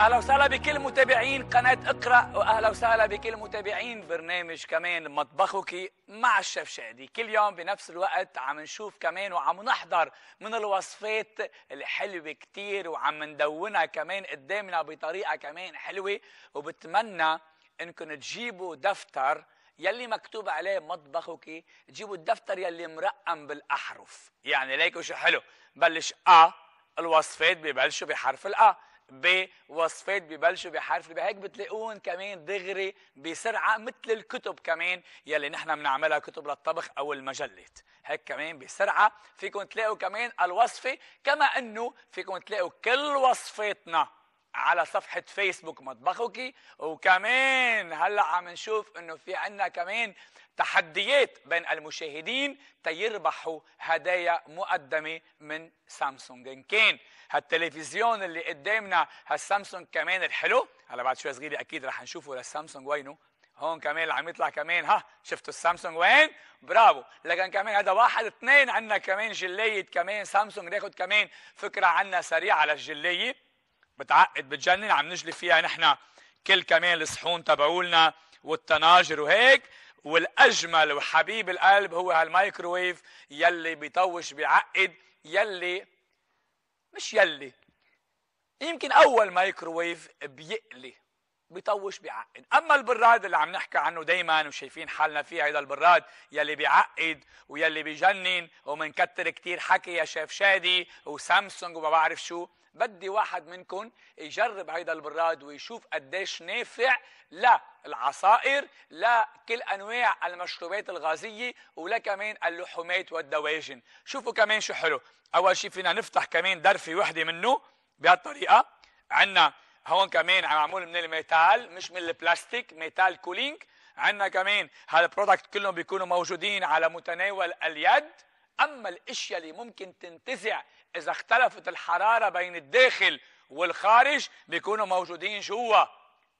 اهلا وسهلا بكل متابعين قناه اقرا واهلا وسهلا بكل متابعين برنامج كمان مطبخك مع الشيف شادي كل يوم بنفس الوقت عم نشوف كمان وعم نحضر من الوصفات الحلوه كتير وعم ندونها كمان قدامنا بطريقه كمان حلوه وبتمنى انكم تجيبوا دفتر يلي مكتوب عليه مطبخك تجيبوا الدفتر يلي مرقم بالاحرف يعني ليكوا شو حلو بلش ا الوصفات ببلشوا بحرف الأ بوصفات ببلشوا بحرف الباء هيك بتلاقون كمان دغري بسرعه مثل الكتب كمان يلي نحن بنعملها كتب للطبخ او المجلات هيك كمان بسرعه فيكم تلاقوا كمان الوصفه كما انه فيكم تلاقوا كل وصفاتنا على صفحة فيسبوك مطبخك وكمان هلا عم نشوف انه في عنا كمان تحديات بين المشاهدين تيربحوا هدايا مقدمة من سامسونج ان كان هالتلفزيون اللي قدامنا هالسامسونج كمان الحلو هلا بعد شوي صغيرة اكيد رح نشوفه للسامسونج وينه هون كمان عم يطلع كمان ها شفتوا السامسونج وين برافو لكن كمان هذا واحد اثنين عندنا كمان جلية كمان سامسونج ناخذ كمان فكرة عنا سريعة على بتعقد بتجنن عم نجلي فيها نحن كل كمان الصحون تبعولنا والطناجر وهيك والاجمل وحبيب القلب هو هالمايكروويف يلي بيطوش بيعقد يلي مش يلي يمكن اول مايكروويف بيقلي بيطوش بيعقد اما البراد اللي عم نحكي عنه دايما وشايفين حالنا فيه هيدا البراد يلي بيعقد ويلي بيجنن ومنكتر كتير حكي يا شيف شادي وسامسونج وما بعرف شو بدي واحد منكم يجرب هيدا البراد ويشوف قديش نافع للعصائر لا كل انواع المشروبات الغازيه ولا كمان اللحومات والدواجن شوفوا كمان شو حلو اول شيء فينا نفتح كمان درفه وحده منه بهالطريقه عندنا هون كمان معمول من الميتال مش من البلاستيك ميتال كولينج عندنا كمان هالبرودكت كلهم بيكونوا موجودين على متناول اليد اما الاشياء اللي ممكن تنتزع اذا اختلفت الحراره بين الداخل والخارج بيكونوا موجودين جوا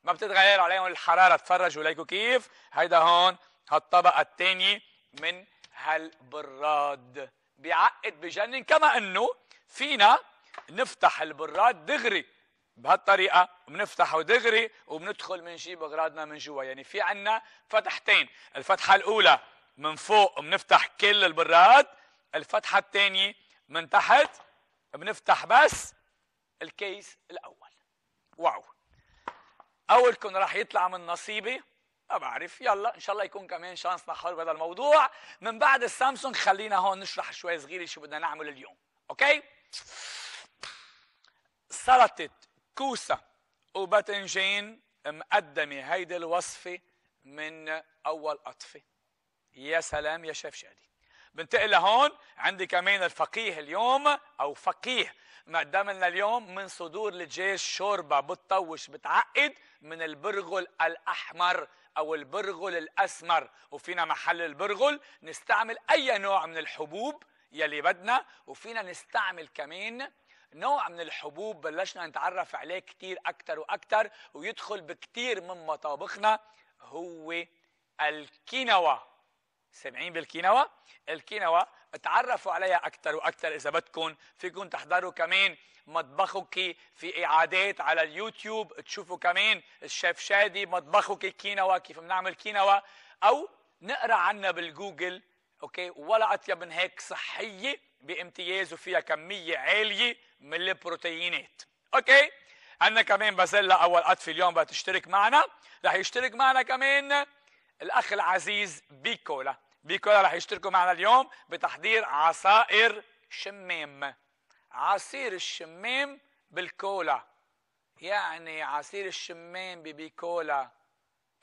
ما بتتغير عليهم الحراره تفرجوا ليكوا كيف هيدا هون هالطبقه الثانيه من هالبراد بيعقد بجنن كما انه فينا نفتح البراد دغري بهالطريقه بنفتح دغري وبندخل من شي بغراضنا من جوا يعني في عنا فتحتين الفتحه الاولى من فوق بنفتح كل البراد الفتحه الثانيه من تحت بنفتح بس الكيس الاول واو اولكم راح يطلع من نصيبي ما بعرف يلا ان شاء الله يكون كمان شانسنا حلو بهذا الموضوع من بعد السامسونج خلينا هون نشرح شوي صغيره شو بدنا نعمل اليوم اوكي سلطه كوسة وباذنجان مقدمة هيدي الوصفة من أول قطفة يا سلام يا شيف شادي بنتقل لهون عندي كمان الفقيه اليوم أو فقيه مقدم لنا اليوم من صدور الدجاج شوربة بتطوش بتعقد من البرغل الأحمر أو البرغل الأسمر وفينا محل البرغل نستعمل أي نوع من الحبوب يلي بدنا وفينا نستعمل كمان نوع من الحبوب بلشنا نتعرف عليه كتير أكتر وأكتر ويدخل بكتير من مطابخنا هو الكينوا سامعين بالكينوا الكينوا تعرفوا عليها أكتر وأكتر إذا بدكم فيكم تحضروا كمان مطبخك في إعادات على اليوتيوب تشوفوا كمان الشيف شادي مطبخك كينوا كيف بنعمل كينوا أو نقرأ عنها بالجوجل أوكي ولا أطيب من هيك صحية بامتياز وفيها كميه عاليه من البروتينات اوكي عندنا كمان بازيلا اول في اليوم بدها تشترك معنا رح يشترك معنا كمان الاخ العزيز بيكولا بيكولا رح يشتركوا معنا اليوم بتحضير عصائر شمام عصير الشمام بالكولا يعني عصير الشمام ببيكولا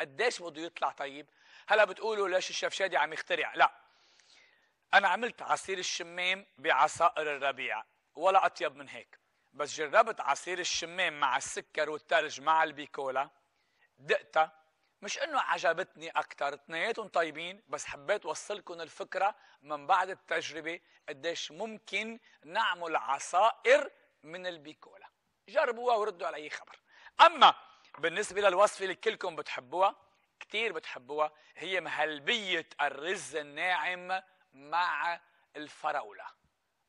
قديش بده يطلع طيب هلا بتقولوا ليش الشفشادي شادي عم يخترع لا أنا عملت عصير الشمام بعصائر الربيع ولا أطيب من هيك بس جربت عصير الشمام مع السكر والثلج مع البيكولا دقتها مش انه عجبتني اكثر اثنيناتهم طيبين بس حبيت وصلكم الفكره من بعد التجربه قديش ممكن نعمل عصائر من البيكولا جربوها وردوا على اي خبر اما بالنسبه للوصفه اللي كلكم بتحبوها كثير بتحبوها هي مهلبيه الرز الناعم مع الفراوله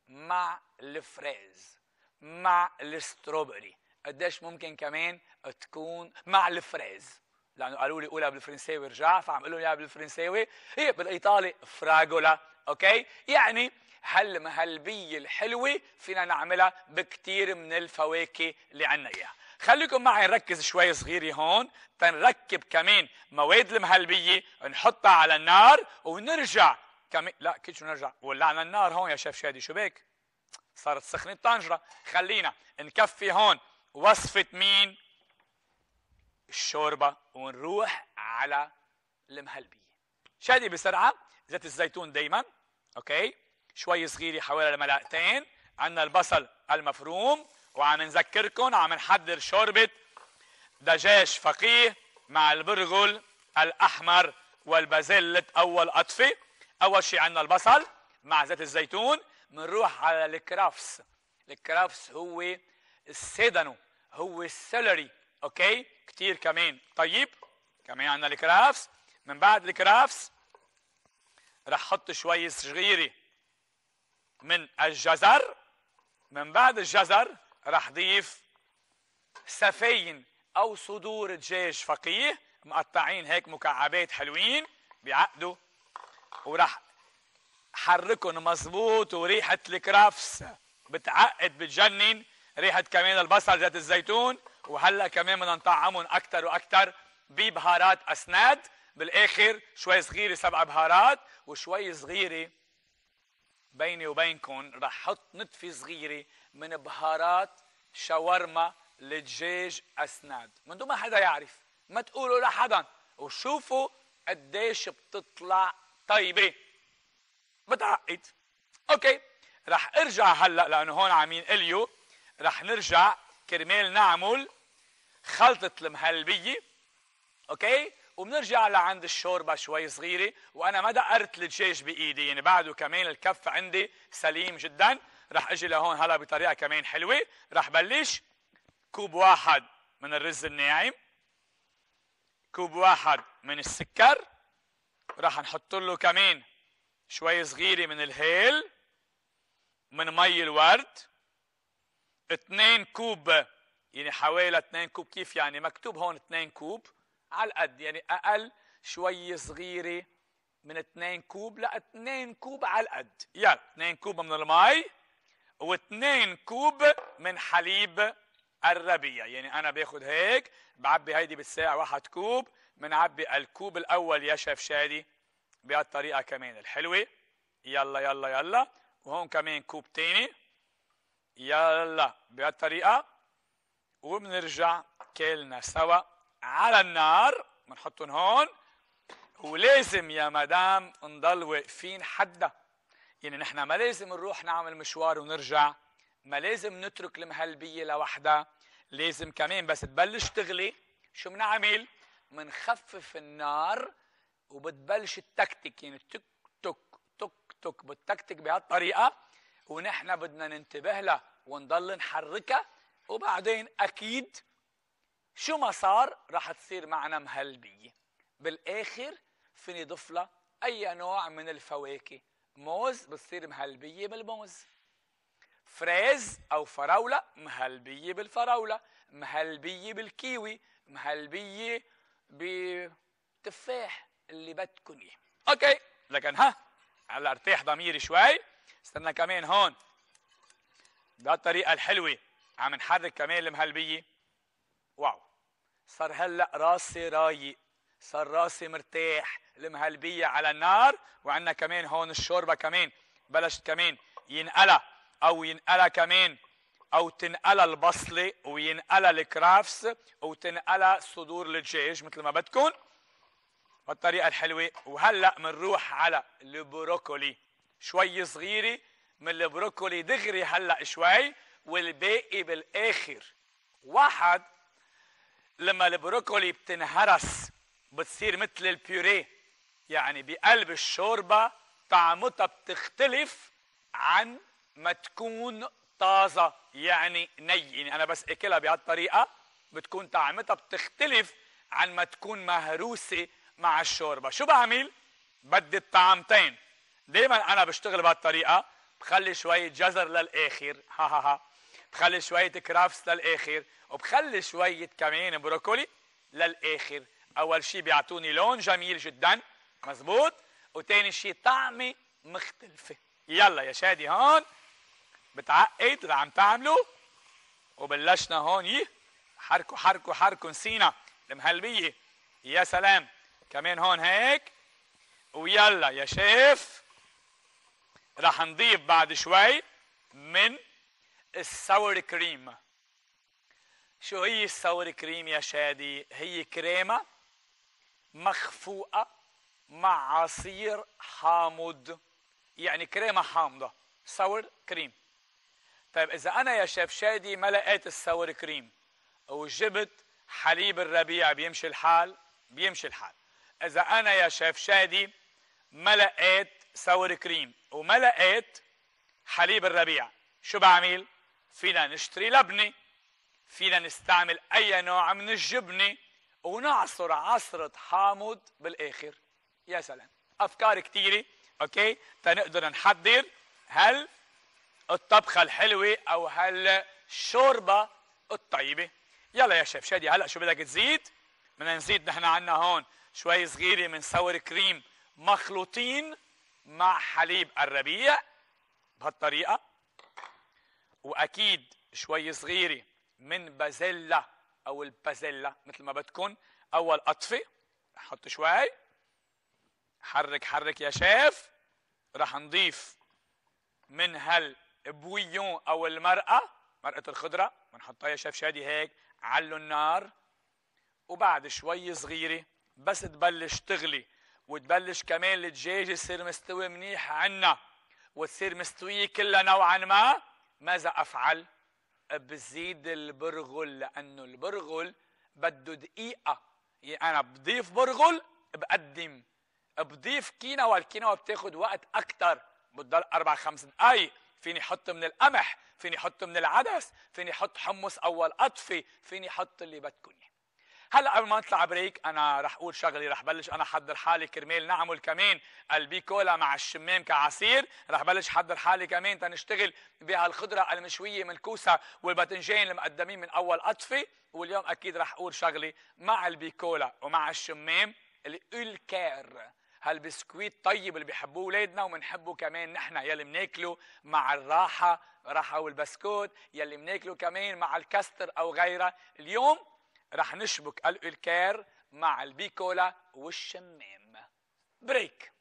مع الفريز مع الستروبري قديش ممكن كمان تكون مع الفريز لانه قالوا لي قولها بالفرنساوي رجع فعم اقول لهم اياها بالفرنساوي هي بالايطالي فراغولا اوكي يعني هالمهلبية الحلوة فينا نعملها بكتير من الفواكه اللي عنا إياها خليكم معي نركز شوي صغيرة هون تنركب كمان مواد المهلبية نحطها على النار ونرجع كمي... لا كيتش نرجع ولعنا النار هون يا شيف شادي شو بك صارت سخنة طنجره خلينا نكفي هون وصفه مين الشوربه ونروح على المهلبيه شادي بسرعه زيت الزيتون دايما اوكي شوي صغيره حوالي الملاقتين عندنا البصل المفروم وعم نذكركم عم نحضر شوربه دجاج فقيه مع البرغل الاحمر والبازيل اول اطفي اول شيء عندنا البصل مع زيت الزيتون بنروح على الكرافس الكرافس هو السيدانو هو السلري اوكي كتير كمان طيب كمان عندنا الكرافس من بعد الكرافس رح حط شوي صغيره من الجزر من بعد الجزر رح ضيف سفين او صدور دجاج فقيه مقطعين هيك مكعبات حلوين بيعقدوا وراح حركهم مظبوط وريحه الكرافس بتعقد بتجنن ريحه كمان البصل ذات الزيتون وهلا كمان بدنا نطعمهم اكثر واكثر ببهارات اسناد بالاخر شوي صغيره سبع بهارات وشوي صغيره بيني وبينكم رح حط نتفه صغيره من بهارات شاورما لدجاج اسناد من دون ما حدا يعرف ما تقولوا لحدا وشوفوا قديش بتطلع طيب ايه بتعقد اوكي رح ارجع هلا لانه هون عاملين اليو رح نرجع كرمال نعمل خلطه المهلبيه اوكي وبنرجع لعند الشوربه شوي صغيره وانا ما دقرت الدجاج بايدي يعني بعده كمان الكف عندي سليم جدا رح اجي لهون هلا بطريقه كمان حلوه رح بلش كوب واحد من الرز الناعم كوب واحد من السكر راح نحط له كمان شوي صغيرة من الهيل من مي الورد اثنين كوب يعني حوالي اثنين كوب كيف يعني مكتوب هون اثنين كوب على قد يعني اقل شوي صغيرة من اثنين كوب لا اثنين كوب على قد يلا اثنين كوب من المي واثنين كوب من حليب الربيع يعني انا باخذ هيك بعبي هيدي بالساعة واحد كوب بنعبي الكوب الأول يا شيف شادي بهالطريقة كمان الحلوة يلا يلا يلا وهون كمان كوب تاني يلا بهالطريقة وبنرجع كلنا سوا على النار بنحطهم هون ولازم يا مدام نضل واقفين حدا يعني نحن ما لازم نروح نعمل مشوار ونرجع ما لازم نترك المهلبية لوحدها لازم كمان بس تبلش تغلي شو بنعمل؟ منخفف النار وبتبلش التكتك يعني تك تك تك تك بالتكتك بهالطريقه ونحن بدنا ننتبه لها ونضل نحركها وبعدين اكيد شو ما صار رح تصير معنا مهلبيه بالاخر فيني ضف اي نوع من الفواكه موز بتصير مهلبيه بالموز فريز او فراوله مهلبيه بالفراوله مهلبيه بالكيوي مهلبيه بتفاح اللي بدكم اياه اوكي لكن ها هلا ارتاح ضميري شوي استنى كمان هون بهالطريقه الحلوه عم نحرك كمان المهلبيه واو صار هلا راسي رايق صار راسي مرتاح المهلبيه على النار وعندنا كمان هون الشوربه كمان بلشت كمان ينقلا او ينقلا كمان او تنقل البصله وينقل الكرافس تنقل صدور الدجاج مثل ما بدكم بالطريقه الحلوه وهلا بنروح على البروكولي شوي صغيره من البروكولي دغري هلا شوي والباقي بالاخر واحد لما البروكولي بتنهرس بتصير مثل البيوريه يعني بقلب الشوربه طعمتها بتختلف عن ما تكون طازة يعني ني يعني أنا أكلها بهالطريقة بتكون طعمتها بتختلف عن ما تكون مهروسة مع الشوربة شو بعمل؟ بدي الطعمتين دايما أنا بشتغل بهالطريقة بخلي شوية جزر للآخر ها ها ها بخلي شوية كرافس للآخر وبخلي شوية كمان بروكولي للآخر أول شيء بيعطوني لون جميل جدا مزبوط وتاني شيء طعمة مختلفة يلا يا شادي هون بتعقد اللي عم تعمله وبلشنا هون حركوا حركوا حركوا نسينا المهلبيه يا سلام كمان هون هيك ويلا يا شيف رح نضيف بعد شوي من الساور كريم شو هي الساور كريم يا شادي هي كريمه مخفوقه مع عصير حامض يعني كريمه حامضه ساور كريم طيب إذا أنا يا شيف شادي ما لقيت السور كريم وجبت حليب الربيع بيمشي الحال بيمشي الحال إذا أنا يا شيف شادي ما لقيت سور كريم وما لقيت حليب الربيع شو بعمل؟ فينا نشتري لبنه فينا نستعمل أي نوع من الجبنة ونعصر عصرة حامض بالآخر يا سلام أفكار كثيرة أوكي تنقدر نحضر هل الطبخه الحلوه او هالشوربه الطيبه يلا يا شيف شادي هلا شو بدك تزيد بدنا نزيد نحن عندنا هون شوي صغيره من سور كريم مخلوطين مع حليب الربيع بهالطريقه واكيد شوي صغيره من بازيلا او البازيلا مثل ما بدكم اول قطفه حط شوي حرك حرك يا شيف راح نضيف من هال بويون او المرأة مرأة الخضرة بنحطها يا شادي هيك علوا النار وبعد شوي صغيرة بس تبلش تغلي وتبلش كمان الدجاج يصير مستوي منيح عنا وتصير مستوية كلها نوعا ما ماذا أفعل؟ بزيد البرغل لأنه البرغل بده دقيقة يعني أنا بضيف برغل بقدم بضيف كينوا والكينوا بتاخد وقت أكتر بتضل أربع خمس دقايق فيني احط من القمح فيني احط من العدس فيني احط حمص اول قطفه فيني احط اللي بدكم هلا قبل ما نطلع بريك انا رح اقول شغلي رح بلش انا حضر حالي كرمال نعمل كمان البيكولا مع الشمام كعصير رح بلش حضر حالي كمان تنشتغل بهالخضره المشويه من الكوسه والباذنجان المقدمين من اول قطفه واليوم اكيد رح اقول شغلي مع البيكولا ومع الشمام الكار هالبسكويت طيب اللي بيحبوه ولادنا وبنحبه كمان نحن يلي بناكله مع الراحه راحه والبسكوت يلي بناكله كمان مع الكستر او غيرها اليوم رح نشبك الكير مع البيكولا والشمام بريك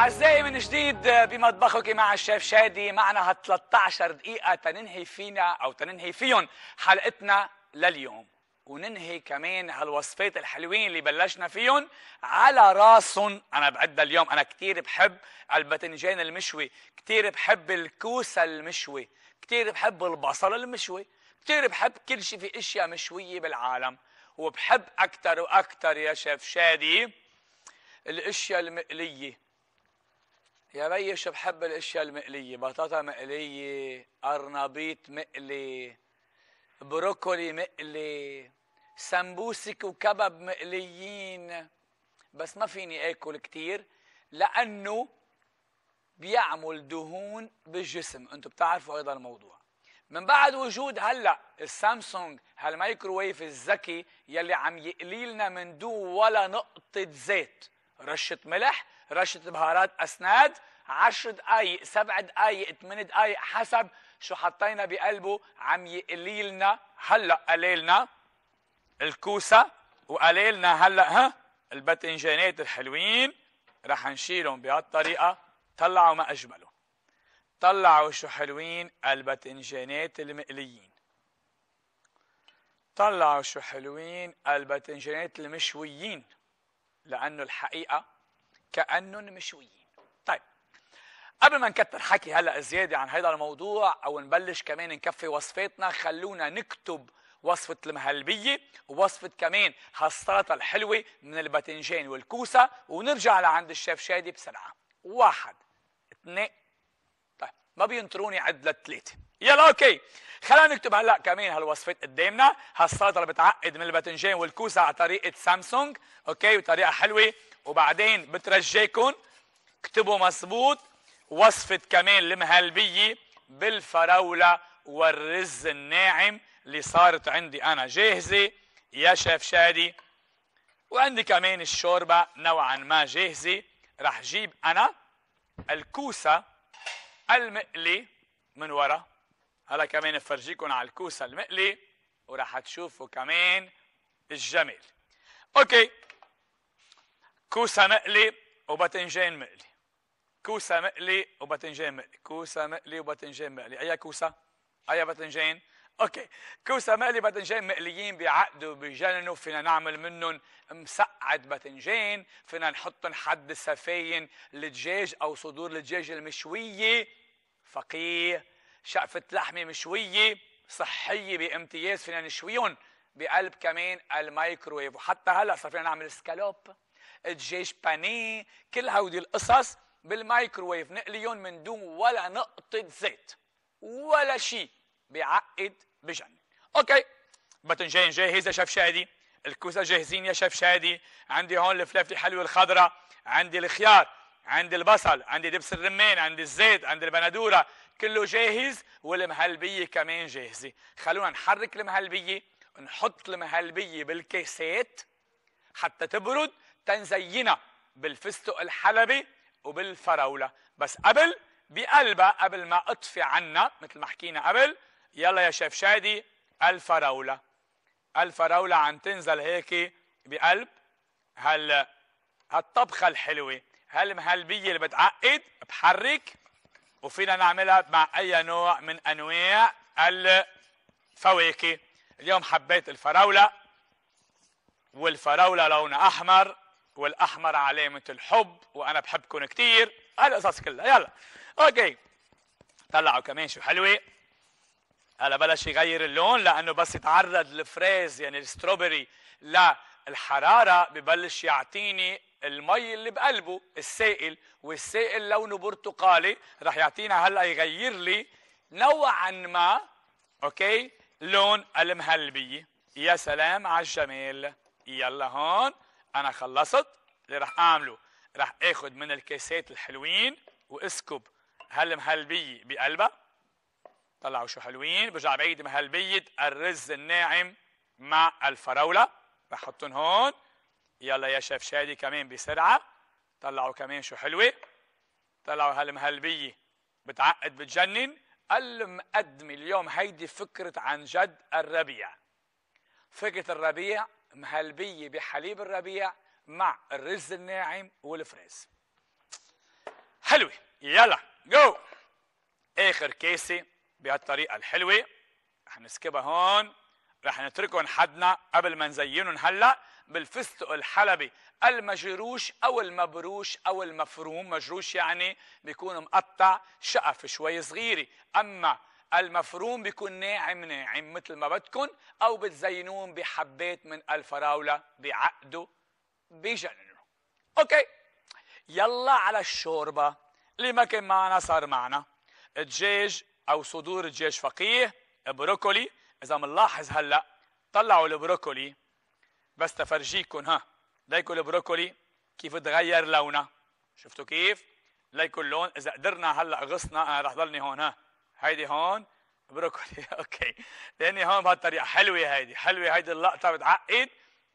أعزائي من جديد بمطبخك مع الشيف شادي معنا 13 دقيقة تننهي فينا أو تننهي فيهم حلقتنا لليوم وننهي كمان هالوصفات الحلوين اللي بلشنا فيهم على راسهم انا بعدها اليوم انا كثير بحب البتنجان المشوي كثير بحب الكوسه المشوي كثير بحب البصل المشوي كثير بحب كل شيء في اشياء مشويه بالعالم وبحب اكثر واكثر يا شيف شادي الاشياء المقليه يا شو بحب الاشياء المقليه بطاطا مقليه قرنبيط مقلي بروكولي مقلي سمبوسك وكبب مقليين بس ما فيني اكل كتير لانه بيعمل دهون بالجسم انتم بتعرفوا ايضا الموضوع من بعد وجود هلا السامسونج هالمايكروويف الذكي يلي عم يقلي لنا من دو ولا نقطه زيت رشه ملح رشه بهارات اسناد 10 دقائق سبع دقائق 8 دقائق حسب شو حطينا بقلبه عم يقليلنا هلا قليلنا الكوسه وقليلنا هلا ها الباتنجانات الحلوين رح نشيلهم بهالطريقه طلعوا ما أجمله طلعوا شو حلوين الباتنجانات المقليين طلعوا شو حلوين الباذنجانات المشويين لانه الحقيقه كأنن مشويين طيب قبل ما نكتر حكي هلا زياده عن هذا الموضوع او نبلش كمان نكفي وصفاتنا خلونا نكتب وصفة المهلبية ووصفة كمان هالسلطة الحلوة من الباذنجان والكوسة ونرجع لعند الشيف شادي بسرعة واحد اثنين طيب ما بينطروني عد لثلاثه يلا اوكي خلينا نكتب هلا كمان هالوصفات قدامنا هالسلطة اللي بتعقد من الباذنجان والكوسة على طريقة سامسونج اوكي وطريقة حلوة وبعدين بترجيكم اكتبوا مصبوط وصفة كمان المهلبية بالفراولة والرز الناعم اللي صارت عندي أنا جاهزة يا شيف شادي وعندي كمان الشوربة نوعا ما جاهزة رح جيب أنا الكوسة المقلي من ورا هلا كمان بفرجيكم على الكوسة المقلي ورح تشوفوا كمان الجمال اوكي كوسا مقلي وباذنجان مقلي كوسا مقلي وباذنجان مقلي كوسا مقلي وباذنجان مقلي أي كوسا أي باذنجان؟ اوكي كوسا مقلي باذنجان مقليين بيعقدوا بجننوا فينا نعمل منهم مسقعه باذنجان فينا نحطهم حد سفاين الدجاج او صدور الدجاج المشويه فقيه شقفه لحمه مشويه صحيه بامتياز فينا نشويهم بقلب كمان الميكرويف وحتى هلا صار فينا نعمل سكالوب الدجاج بانيه كل هودي القصص بالمايكرويف نقليهم من دون ولا نقطة زيت ولا شيء بيعقد بجنن اوكي بتنجان جاهز يا شيف شادي الكوسة جاهزين يا شيف شادي عندي هون الفلافل الحلوة الخضراء عندي الخيار عندي البصل عندي دبس الرمان عندي الزيت عندي البندورة كله جاهز والمهلبية كمان جاهزة خلونا نحرك المهلبية نحط المهلبية بالكاسات حتى تبرد تنزينا بالفستق الحلبي وبالفراوله بس قبل بقلبها قبل ما اطفي عنا مثل ما حكينا قبل يلا يا شيف شادي الفراوله الفراوله عم تنزل هيك بقلب هال هالطبخه الحلوه هالمهلبيه اللي بتعقد بحرك وفينا نعملها مع اي نوع من انواع الفواكه اليوم حبيت الفراوله والفراوله لونها احمر والاحمر علامه الحب وانا بحبكم كثير هالقصص كلها يلا اوكي طلعوا كمان شو حلوه هلا بلش يغير اللون لانه بس يتعرض الفريز يعني الستروبري للحراره ببلش يعطيني المي اللي بقلبه السائل والسائل لونه برتقالي رح يعطينا هلا يغير لي نوعا ما اوكي لون المهلبيه يا سلام على الجمال يلا هون انا خلصت اللي راح اعمله راح اخد من الكيسات الحلوين واسكب هالمهلبيه بقلبها طلعوا شو حلوين برجع بعيد مهلبيه الرز الناعم مع الفراوله بحطهم هون يلا يا شيف شادي كمان بسرعه طلعوا كمان شو حلوه طلعوا هالمهلبيه بتعقد بتجنن المقدمه اليوم هيدي فكره عن جد الربيع فكره الربيع مهلبيه بحليب الربيع مع الرز الناعم والفريز حلوه يلا جو اخر كاسه بهالطريقه الحلوه رح نسكبها هون رح نتركهم حدنا قبل ما نزينهم هلا بالفستق الحلبي المجروش او المبروش او المفروم مجروش يعني بيكون مقطع شقف شوي صغيره اما المفروم بيكون ناعم ناعم مثل ما بدكم او بتزينون بحبات من الفراوله بعقده بجننوا اوكي يلا على الشوربه اللي ما كان معنا صار معنا دجاج او صدور دجاج فقيه بروكولي اذا بنلاحظ هلا طلعوا البروكولي بس تفرجيكم ها ليكوا البروكولي كيف تغير لونه شفتوا كيف ليكوا اللون اذا قدرنا هلا غصنا انا رح ضلني هون ها هيدي هون بروكولي اوكي لاني هون بهالطريقه حلوه هيدي حلوه هيدي اللقطه بتعقد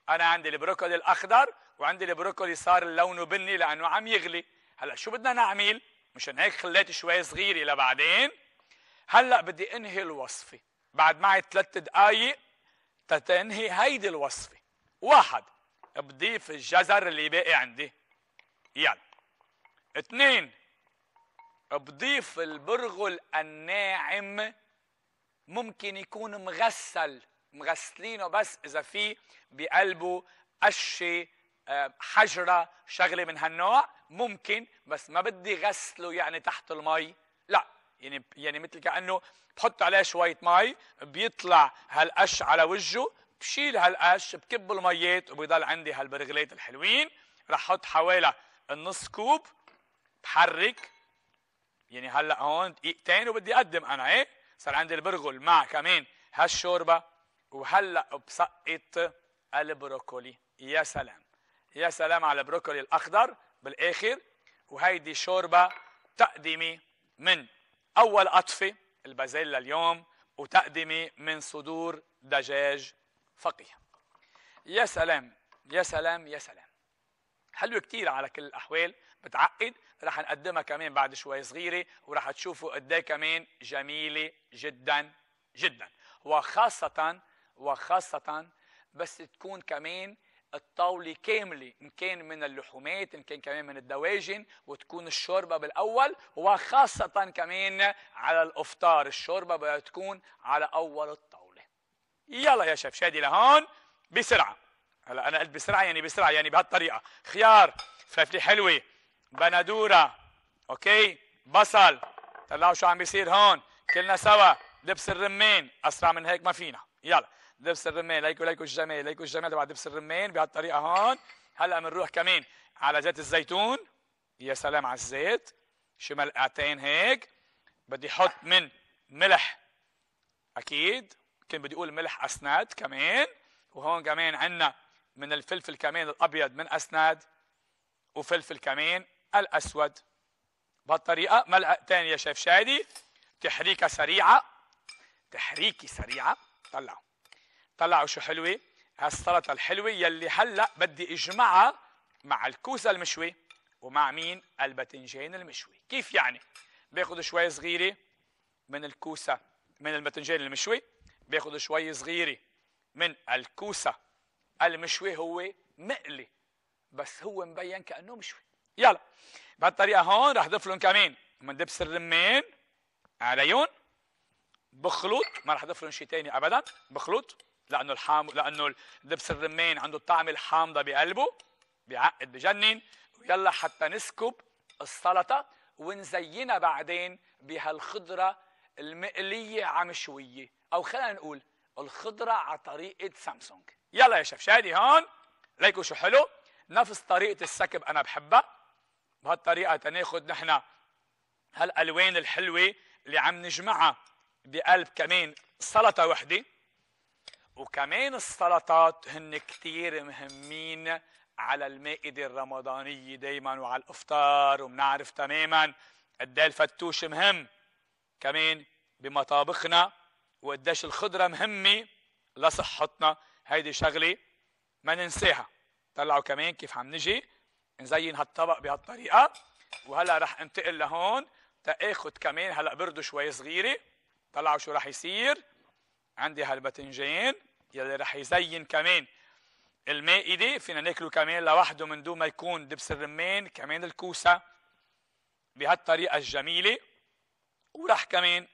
انا عندي البروكولي الاخضر وعندي البروكولي صار لونه بني لانه عم يغلي هلا شو بدنا نعمل مشان هيك خليت شوي صغيره لبعدين هلا بدي انهي الوصفه بعد معي ثلاث دقائق تتنهي هيدي الوصفه واحد بضيف الجزر اللي باقي عندي يلا اثنين بضيف البرغل الناعم ممكن يكون مغسل مغسلينه بس اذا في بقلبه قشه آه، حجره شغله من هالنوع ممكن بس ما بدي غسله يعني تحت المي لا يعني يعني مثل كانه بحط عليه شويه مي بيطلع هالقش على وجهه بشيل هالقش بكب الميات وبيضل عندي هالبرغلات الحلوين رح احط حوالي النص كوب بحرك يعني هلا هون دقيقتين وبدي اقدم انا ايه صار عندي البرغل مع كمان هالشوربه وهلا بسقط البروكولي يا سلام يا سلام على البروكولي الاخضر بالاخر وهيدي شوربه تقدمي من اول قطفه البازيلا اليوم وتقدمي من صدور دجاج فقيه يا سلام يا سلام يا سلام حلوه كثير على كل الاحوال بتعقد رح نقدمها كمان بعد شوي صغيره ورح تشوفوا قد إيه كمان جميله جدا جدا وخاصه وخاصه بس تكون كمان الطاوله كامله ان كان من اللحومات ان كان كمان من الدواجن وتكون الشوربه بالاول وخاصه كمان على الافطار الشوربه بدها تكون على اول الطاوله يلا يا شيف شادي لهون بسرعه هلا انا قلت بسرعه يعني بسرعه يعني بهالطريقه خيار فلفله حلوه بندوره اوكي بصل طلعوا شو عم بيصير هون كلنا سوا دبس الرمان اسرع من هيك ما فينا يلا دبس الرمان ليكو ليكو الجمال ليكو الجمال تبع دبس الرمان بهالطريقه هون هلا بنروح كمان على زيت الزيتون يا سلام على الزيت شو ملقعتين هيك بدي احط من ملح اكيد كان بدي اقول ملح اسناد كمان وهون كمان عندنا من الفلفل كمين الأبيض من أسناد وفلفل كمين الأسود بهالطريقة ملعقتين ثانية يا شيف شادي تحريكة سريعة تحريكة سريعة طلعوا طلعوا شو حلوة هالسلطة الحلوة يلي هلا بدي اجمعها مع الكوسة المشوي ومع مين الباذنجان المشوي كيف يعني باخذ شوي صغيرة من الكوسة من الباذنجان المشوي باخذ شوي صغيرة من الكوسة المشوي هو مقلي بس هو مبين كانه مشوي يلا بهالطريقه هون راح اضيف لهم كمان من دبس الرمان عليهم بخلط ما راح اضيف لهم شيء ثاني ابدا بخلط لانه الحام لانه دبس الرمان عنده الطعم الحامضه بقلبه بيعقد بجنن ويلا حتى نسكب السلطه ونزينها بعدين بهالخضره المقليه عمشويه او خلينا نقول الخضره على طريقه سامسونج يلا يا شفشادي هون ليكوا شو حلو نفس طريقه السكب انا بحبها بهالطريقه تناخد نحن هالالوان الحلوه اللي عم نجمعها بقلب كمان سلطه وحده وكمان السلطات هن كتير مهمين على المائدة الرمضانية دايما وعلى الإفطار وبنعرف تماما قد إيه الفتوش مهم كمان بمطابخنا وقديش الخضرة مهمة لصحتنا هيدي شغله ما ننساها طلعوا كمان كيف عم نجي نزين هالطبق بهالطريقه وهلا رح انتقل لهون تاخذ كمان هلا برده شوي صغيره طلعوا شو رح يصير عندي هالباذنجان يلي رح يزين كمان المائدة فينا ناكله كمان لوحده من دون ما يكون دبس الرمان كمان الكوسة بهالطريقة الجميلة ورح كمان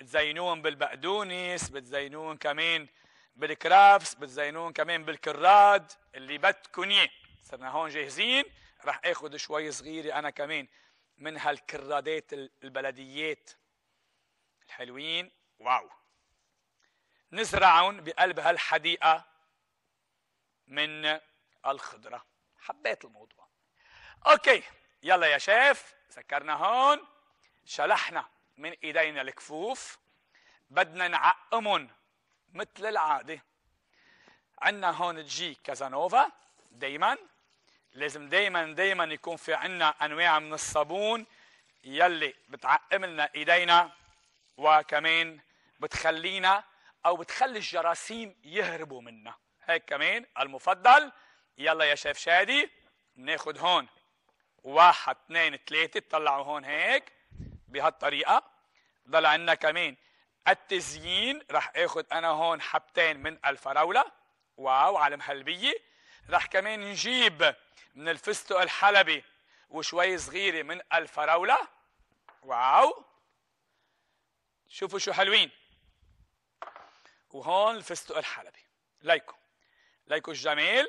تزينوهم بالبقدونس بتزينوهم كمان بالكرافس بتزينون كمان بالكراد اللي بدكن اياه صرنا هون جاهزين راح اخذ شوي صغيره انا كمان من هالكرادات البلديات الحلوين واو نزرعون بقلب هالحديقه من الخضره حبيت الموضوع اوكي يلا يا شيف سكرنا هون شلحنا من ايدينا الكفوف بدنا نعقمهم مثل العادة عندنا هون جي كازانوفا دايما لازم دايما دايما يكون في عندنا انواع من الصابون يلي بتعقم لنا ايدينا وكمان بتخلينا او بتخلي الجراثيم يهربوا منا هيك كمان المفضل يلا يا شيف شادي بناخد هون واحد اثنين ثلاثة تطلعوا هون هيك بهالطريقة ضل عندنا كمان التزيين رح اخذ انا هون حبتين من الفراوله واو على المهلبيه رح كمان نجيب من الفستق الحلبي وشوي صغيره من الفراوله واو شوفوا شو حلوين وهون الفستق الحلبي ليكو ليكو الجميل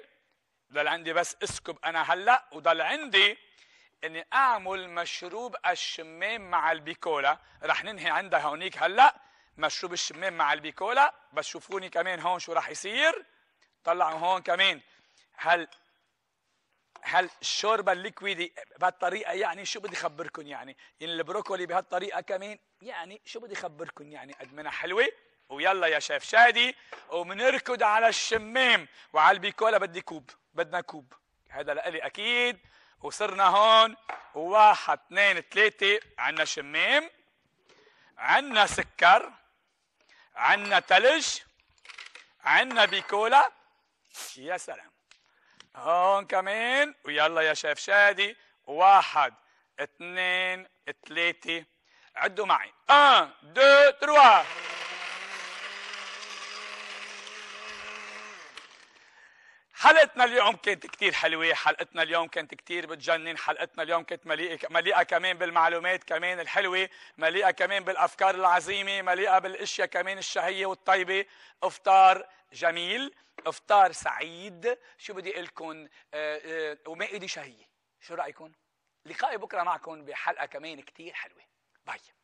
ضل عندي بس اسكب انا هلا وضل عندي اني اعمل مشروب الشمام مع البيكولا رح ننهي عندها هونيك هلا مشروب الشمام مع البيكولا بس شوفوني كمان هون شو راح يصير طلعوا هون كمان هل هل الشوربه الليكويدي بهالطريقه يعني شو بدي اخبركم يعني يعني البروكولي بهالطريقه كمان يعني شو بدي اخبركم يعني قد منها حلوه ويلا يا شيف شادي وبنركض على الشمام وعلى البيكولا بدي كوب بدنا كوب هذا لإلي اكيد وصرنا هون واحد اثنين ثلاثه عندنا شمام عندنا سكر عندنا ثلج عندنا بيكولا يا سلام هون كمان ويلا يا شيف شادي واحد اثنين ثلاثة عدوا معي 1 2 3 حلقتنا اليوم كانت كتير حلوة حلقتنا اليوم كانت كتير بتجنن حلقتنا اليوم كانت مليئة مليئة كمان بالمعلومات كمان الحلوة مليئة كمان بالأفكار العظيمة مليئة بالأشياء كمان الشهية والطيبة إفطار جميل إفطار سعيد شو بدي أقول لكم آه، آه، ومائدة شهية شو رأيكم لقائي بكرة معكم بحلقة كمان كتير حلوة باي